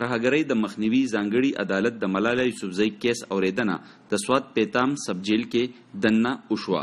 ترهګرۍ د مخنیوي ځانګړي عدالت د ملاله یوسفزۍ کیس اوریدنه د سواد پیتام سب جیل کې دنه وشوه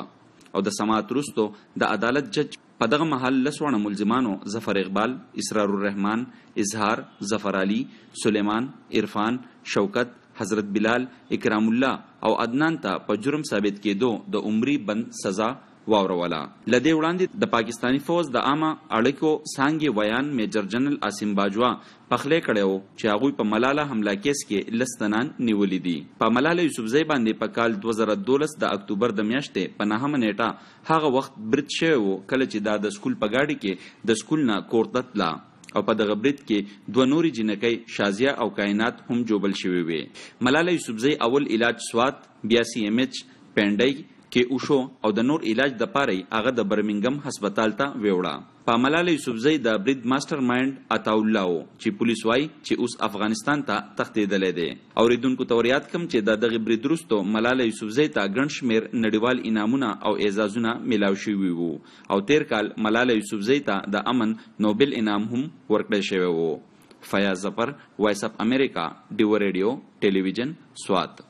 او د سماعت وروستو د عدالت جج په دغه محل لس وړه ملزمانو ظفر اقبال اسرار الرحمن اظهار ظفر علي سلیمان عرفان شوکت حضرت بلال اکرام الله او عدنان ته په جرم ثابت کېدو د عمري بند سزا واوروله لدې وړاندې د پاکستانی فوج د عامه اړیکو سانګې ویان میجر جنرال اسیم باجوا پخلې کړو چې هغه په ملاله حمله کیس کې لستنان نیولې دي په ملاله یوسفزی باندې په کال 2012 د اکتوبر د میاشتې په نهم نیټه هغه وخت برت شوی کله چې دا د سکول په گاډي کې د سکول نه کورته تلا او په دغه برید کې دوه نورې جنکۍ شازیه او کائنات هم جوبل شوي وې ملاله یوسفزۍ اول علاج سوات بیا سی ایم ایچ پینډۍ کې وشو او د نور علاج د پاره هغه د برمنګم هسپتال ته ویوړه په ملاله یوسفزی د برید ماستر مایند اتاولاو چې پولیس وای چې اوس افغانستان ته تښتیدلې ده او ریدونکو توریات کم چې د دغه برید وروسته ملاله یوسفزی ته ګڼ شمیر نړیوال انعامونه او اعزازونه ملاو شوي وو او تیر کال ملاله یوسفزی ته د امن نوبل انعام هم ورکړل شوی وو فیاض ظفر وایس اف امریکا ډیو ریډیو ټلویزیون سوات